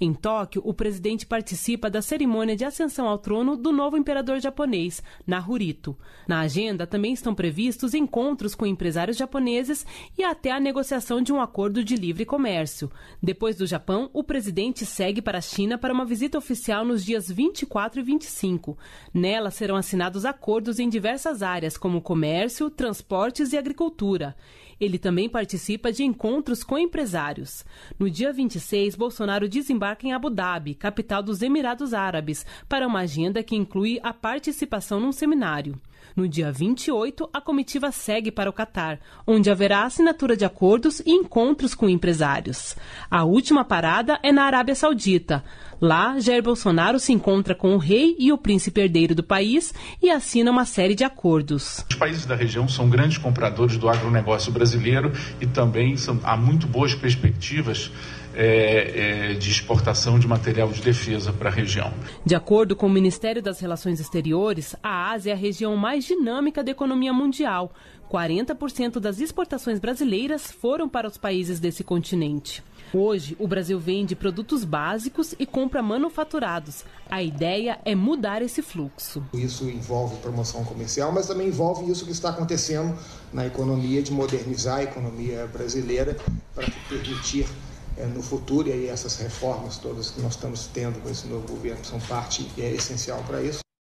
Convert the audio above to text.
Em Tóquio, o presidente participa da cerimônia de ascensão ao trono do novo imperador japonês, Nahurito. Na agenda também estão previstos encontros com empresários japoneses e até a negociação de um acordo de livre comércio. Depois do Japão, o presidente segue para a China para uma visita oficial nos dias 24 e 25. Nela serão assinados acordos em diversas áreas, como comércio, transportes e agricultura. Ele também participa de encontros com empresários. No dia 26, Bolsonaro desembarca desembarca em Abu Dhabi, capital dos Emirados Árabes, para uma agenda que inclui a participação num seminário. No dia 28, a comitiva segue para o Catar, onde haverá assinatura de acordos e encontros com empresários. A última parada é na Arábia Saudita. Lá, Jair Bolsonaro se encontra com o rei e o príncipe herdeiro do país e assina uma série de acordos. Os países da região são grandes compradores do agronegócio brasileiro e também são, há muito boas perspectivas é, é, de exportação de material de defesa para a região. De acordo com o Ministério das Relações Exteriores, a Ásia é a região mais dinâmica da economia mundial. 40% das exportações brasileiras foram para os países desse continente. Hoje, o Brasil vende produtos básicos e compra compra manufaturados. A ideia é mudar esse fluxo. Isso envolve promoção comercial, mas também envolve isso que está acontecendo na economia, de modernizar a economia brasileira para permitir eh, no futuro, e aí essas reformas todas que nós estamos tendo com esse novo governo são parte é, essencial para isso.